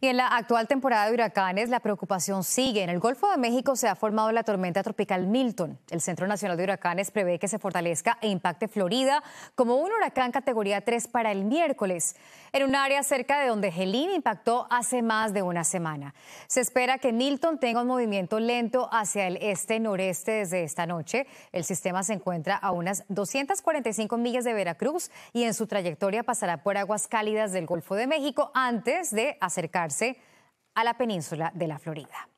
Y en la actual temporada de huracanes, la preocupación sigue. En el Golfo de México se ha formado la tormenta tropical Milton. El Centro Nacional de Huracanes prevé que se fortalezca e impacte Florida como un huracán categoría 3 para el miércoles, en un área cerca de donde Helene impactó hace más de una semana. Se espera que Milton tenga un movimiento lento hacia el este-noreste desde esta noche. El sistema se encuentra a unas 245 millas de Veracruz y en su trayectoria pasará por aguas cálidas del Golfo de México antes de acercarse a la península de la Florida.